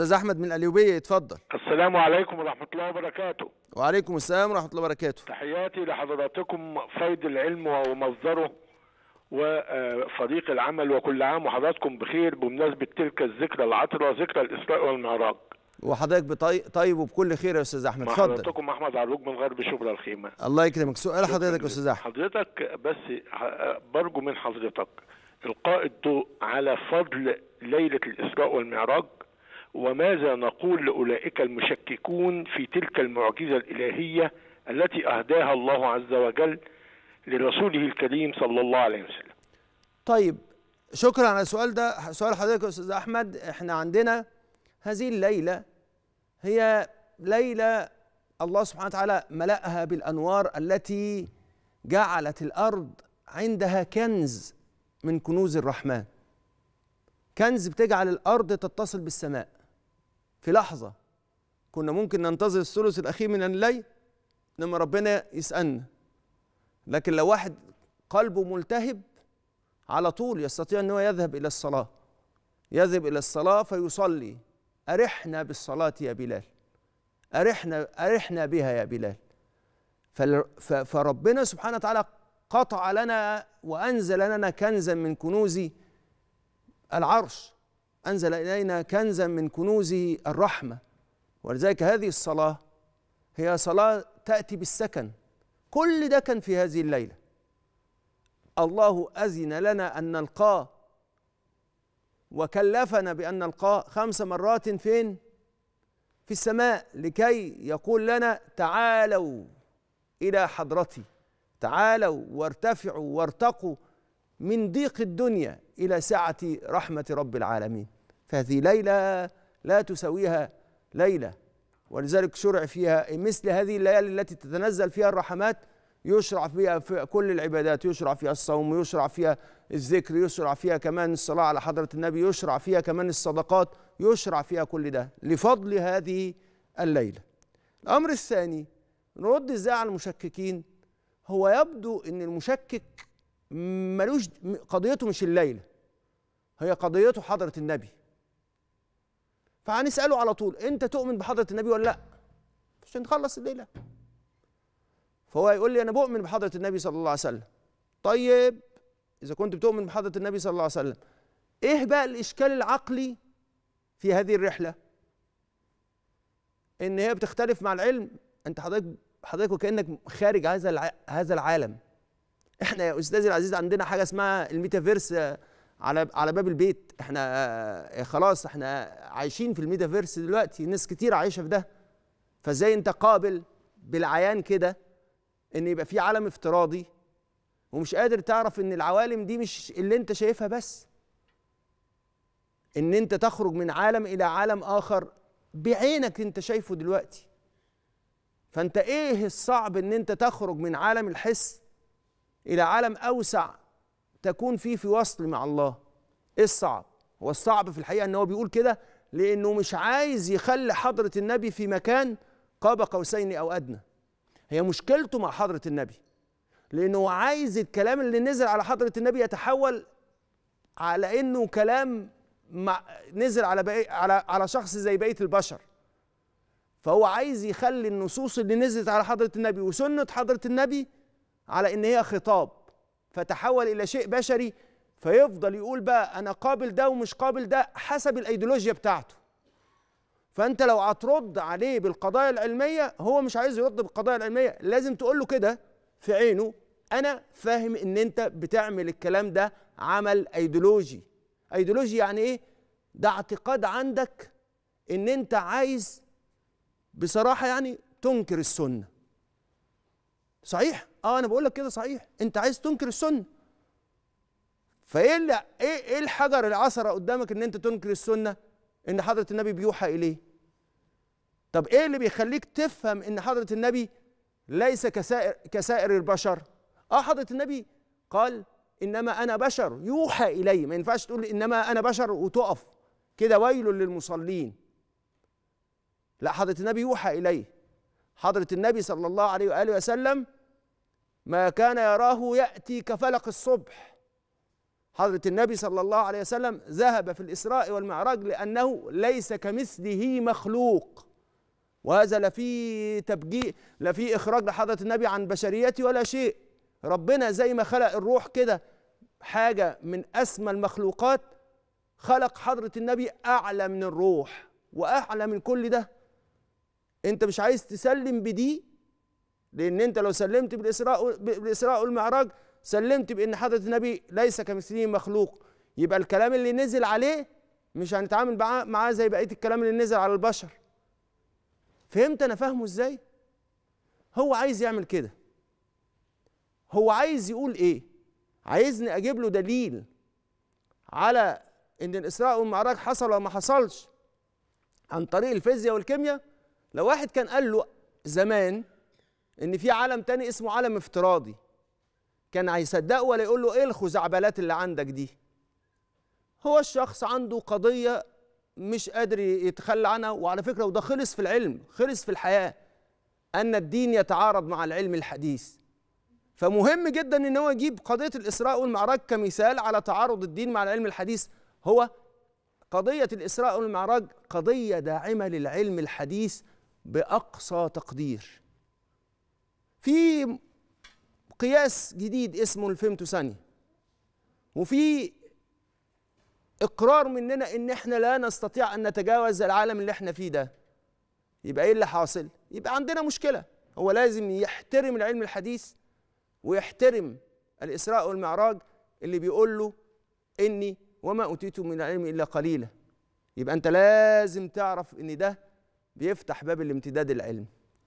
استاذ احمد من الاليوبيه اتفضل السلام عليكم ورحمه الله وبركاته وعليكم السلام ورحمه الله وبركاته تحياتي لحضراتكم فيض العلم ومصدره وفريق العمل وكل عام وحضراتكم بخير بمناسبه تلك الذكرى العطره ذكرى الاسراء والمعراج وحضرتك طيب وبكل خير يا استاذ احمد اتفضل حضرتكم احمد عروج من غرب شبرا الخيمه الله يكرمك سؤال حضرتك يا استاذ احمد حضرتك بس برجو من حضرتك القاء الضوء على فضل ليله الاسراء والمعراج وماذا نقول لاولئك المشككون في تلك المعجزه الالهيه التي اهداها الله عز وجل لرسوله الكريم صلى الله عليه وسلم. طيب شكرا على السؤال ده سؤال حضرتك استاذ احمد احنا عندنا هذه الليله هي ليله الله سبحانه وتعالى ملأها بالانوار التي جعلت الارض عندها كنز من كنوز الرحمن. كنز بتجعل الارض تتصل بالسماء. في لحظة كنا ممكن ننتظر الثلث الأخير من الليل لما ربنا يسألنا لكن لو واحد قلبه ملتهب على طول يستطيع أن هو يذهب إلى الصلاة يذهب إلى الصلاة فيصلي أرحنا بالصلاة يا بلال أرحنا أرحنا بها يا بلال فربنا سبحانه وتعالى قطع لنا وأنزل لنا كنزا من كنوز العرش أنزل إلينا كنزا من كنوزه الرحمة ولذلك هذه الصلاة هي صلاة تأتي بالسكن كل ده كان في هذه الليلة الله أذن لنا أن نلقاه وكلفنا بأن نلقاه خمس مرات فين؟ في السماء لكي يقول لنا تعالوا إلى حضرتي تعالوا وارتفعوا وارتقوا من ضيق الدنيا إلى سعة رحمة رب العالمين فهذه ليلة لا تساويها ليلة ولذلك شرع فيها مثل هذه الليالي التي تتنزل فيها الرحمات يشرع فيها في كل العبادات يشرع فيها الصوم يشرع فيها الذكر يشرع فيها كمان الصلاة على حضرة النبي يشرع فيها كمان الصدقات يشرع فيها كل ده لفضل هذه الليلة الأمر الثاني نرد ازاي على المشككين هو يبدو ان المشكك ملوش قضيته مش الليلة هي قضيته حضرة النبي فهنساله على طول انت تؤمن بحضره النبي ولا لا عشان نخلص الليله فهو هيقول لي انا بؤمن بحضره النبي صلى الله عليه وسلم طيب اذا كنت بتؤمن بحضره النبي صلى الله عليه وسلم ايه بقى الاشكال العقلي في هذه الرحله ان هي بتختلف مع العلم انت حضرتك حضرتك وكانك خارج هذا هذا العالم احنا يا استاذي العزيز عندنا حاجه اسمها الميتافيرس على على باب البيت احنا آه، خلاص احنا عايشين في الميتافيرس دلوقتي ناس كتير عايشه في ده فازاي انت قابل بالعيان كده ان يبقى في عالم افتراضي ومش قادر تعرف ان العوالم دي مش اللي انت شايفها بس ان انت تخرج من عالم الى عالم اخر بعينك انت شايفه دلوقتي فانت ايه الصعب ان انت تخرج من عالم الحس الى عالم اوسع تكون فيه في وصل مع الله ايه الصعب هو الصعب في الحقيقه ان هو بيقول كده لأنه مش عايز يخلي حضرة النبي في مكان قاب قوسين أو أدنى هي مشكلته مع حضرة النبي لأنه عايز الكلام اللي نزل على حضرة النبي يتحول على إنه كلام مع نزل على بقى على على شخص زي بقية البشر فهو عايز يخلي النصوص اللي نزلت على حضرة النبي وسنة حضرة النبي على إن هي خطاب فتحول إلى شيء بشري فيفضل يقول بقى انا قابل ده ومش قابل ده حسب الايديولوجيا بتاعته فانت لو هترد عليه بالقضايا العلميه هو مش عايز يرد بالقضايا العلميه لازم تقول له كده في عينه انا فاهم ان انت بتعمل الكلام ده عمل ايديولوجي ايديولوجي يعني ايه ده اعتقاد عندك ان انت عايز بصراحه يعني تنكر السنه صحيح اه انا بقول لك كده صحيح انت عايز تنكر السنه فايه اللي ايه ايه الحجر العثره قدامك ان انت تنكر السنه ان حضره النبي بيوحى اليه طب ايه اللي بيخليك تفهم ان حضره النبي ليس كسائر كسائر البشر اه حضره النبي قال انما انا بشر يوحى الي ما ينفعش تقول انما انا بشر وتقف كده ويل للمصلين لا حضره النبي يوحى اليه حضره النبي صلى الله عليه واله وسلم ما كان يراه ياتي كفلق الصبح حضرة النبي صلى الله عليه وسلم ذهب في الإسراء والمعراج لأنه ليس كمثله مخلوق وهذا لا في تبجيء لا في إخراج لحضرة النبي عن بشريته ولا شيء ربنا زي ما خلق الروح كده حاجة من أسمى المخلوقات خلق حضرة النبي أعلى من الروح وأعلى من كل ده أنت مش عايز تسلم بدي لأن أنت لو سلمت بالإسراء بالإسراء والمعراج سلمت بان حضره النبي ليس كمثله مخلوق يبقى الكلام اللي نزل عليه مش هنتعامل معاه زي بقيه الكلام اللي نزل على البشر فهمت انا فاهمه ازاي هو عايز يعمل كده هو عايز يقول ايه عايزني اجيب له دليل على ان الاسراء والمعراج حصل وما حصلش عن طريق الفيزياء والكيمياء لو واحد كان قال له زمان ان في عالم تاني اسمه عالم افتراضي كان هيصدقه ولا يقول له ايه الخزعبلات اللي عندك دي هو الشخص عنده قضيه مش قادر يتخلى عنها وعلى فكره وده خلص في العلم خلص في الحياه ان الدين يتعارض مع العلم الحديث فمهم جدا ان هو يجيب قضيه الاسراء والمعراج كمثال على تعارض الدين مع العلم الحديث هو قضيه الاسراء والمعراج قضيه داعمه للعلم الحديث باقصى تقدير في قياس جديد اسمه الفيمتو ثانيه وفي اقرار مننا ان احنا لا نستطيع ان نتجاوز العالم اللي احنا فيه ده يبقى ايه اللي حاصل يبقى عندنا مشكله هو لازم يحترم العلم الحديث ويحترم الاسراء والمعراج اللي بيقول له اني وما اوتيت من العلم الا قليلا يبقى انت لازم تعرف ان ده بيفتح باب الامتداد العلمي